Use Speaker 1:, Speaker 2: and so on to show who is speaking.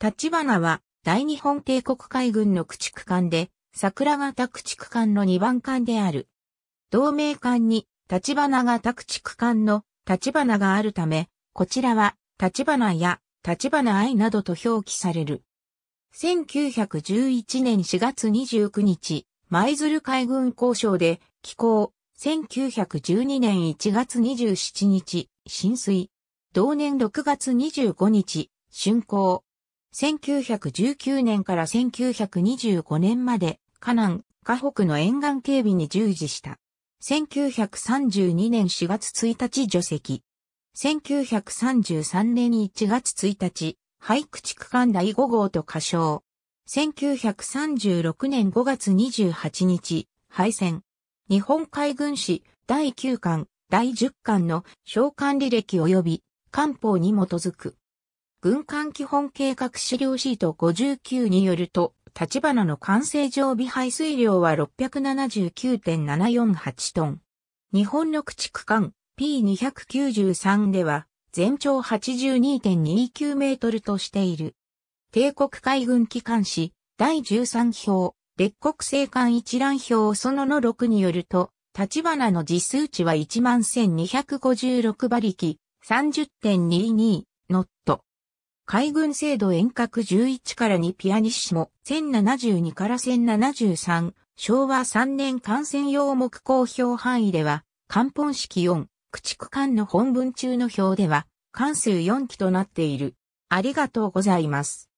Speaker 1: 立花は大日本帝国海軍の駆逐艦で桜型駆逐
Speaker 2: 艦の2番艦である。同盟艦に立花型駆逐艦の立花があるため、こちらは立花や立花愛などと表記される。1911年4月29日、舞鶴海軍交渉で寄港。1912年1月27日、浸水。同年6月25日、竣工。1919年から1925年まで、河南、河北の沿岸警備に従事した。1932年4月1日除籍。1933年1月1日、俳句地区間第5号と歌唱。1936年5月28日、敗戦。日本海軍史第9巻、第10巻の召喚履歴及び官報に基づく。軍艦基本計画資料シート59によると、立花の完成常備排水量は679.748トン。日本の駆逐艦 P293 では、全長82.29メートルとしている。帝国海軍機関士第13表、列国政艦一覧表そのの6によると、立花の実数値は11,256馬力、30.22ノット。海軍制度遠隔11から2ピアニッシモ、1072から1073、昭和3年感染用目公表範囲では、艦本式4、駆逐艦
Speaker 1: の本文中の表では、関数4期となっている。ありがとうございます。